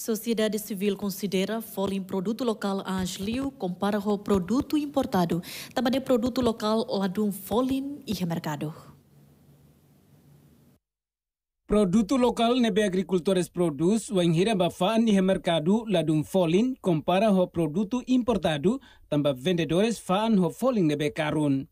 Sociedade Civil considera folha produto local Angelio compara ao produto importado. Também produto local ladum folin e mercado. Produto lokal nebe agricultores produs wang hira bafaan ihe mercado ladung um folin kompara ho produto importado, tambah vendedores faan ho folin nebe karun.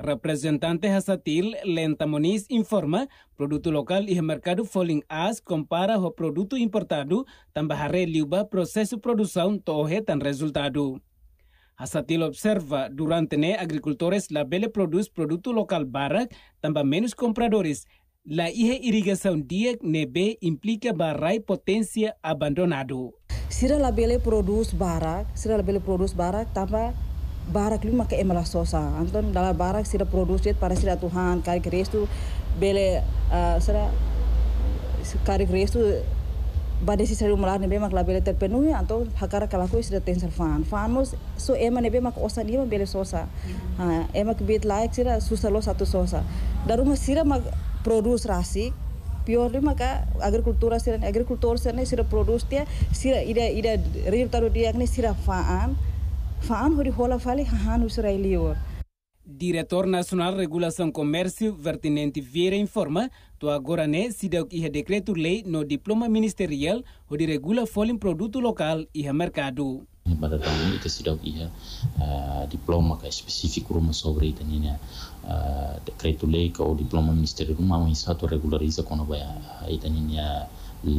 Representante Hasatil Lenta Moniz informa produto lokal e mercado Falling As compara ho produto importado tambahare liuba prosesu produção tohe tan resultado. Hasatil observa durante ne agricultores la bele produz produto barak tambah menos compradores La hija irrigação diak nebe implica barai potensia abandonado. Sira la bele barak, sira la bele barak tambah barak lima ke emala sosa anton dalam barak sira produsit para sira Tuhan kari Kristu bele uh, sira kari Kristu bade si sari umalar nebe mak labele terpenuhi anto hakara kalaku sira tensel fan fanos so ema nebe mak osan dia bele sosa hmm. ha ema ke laik sira susalo satu sosa daruma sira mak produs pior lima maka agrikultura sira agrikultur sira sira produs dia sira ida ida rir taru dia ni sira faan faam hori hola fale hahan israelio Diretor Nacional Regulação Comércio, Vertinente Vieira, informa que agora né, se deu o decreto-lei no diploma ministerial, o de regula folha produto local e mercado. pada tahun itu sudah ia diploma ke spesifik rumah sobre itu ni uh, ah, dekretu lei ke diploma ministerial, rumah yang satu regulariza kono baya ah, itu ni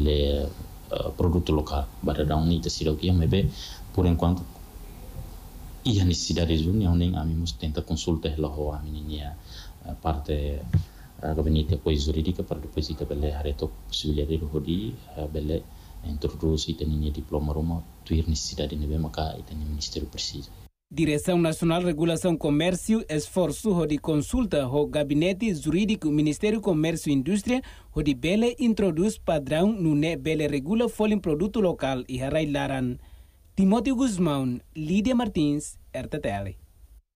le uh, ah, produk lokal pada tahun itu sudah ia mebe por enquanto e a necessidade de reunião nem a mim tenta consulta lá a menina a parte a gabinete apoio jurídica para depois ir bele reto possibilidade de hodi bele introduz e tem diploma roma tu ir necessidade de maka e tem ministério precisa Direção Nacional Regulação Comércio esforço de consulta o Gabinete Jurídico Ministério Comércio e Indústria onde Bele introduz padrão no NE Bele regula folha produto local e harailaran. Timóteo Guzmão, Lídia Martins, RTTL.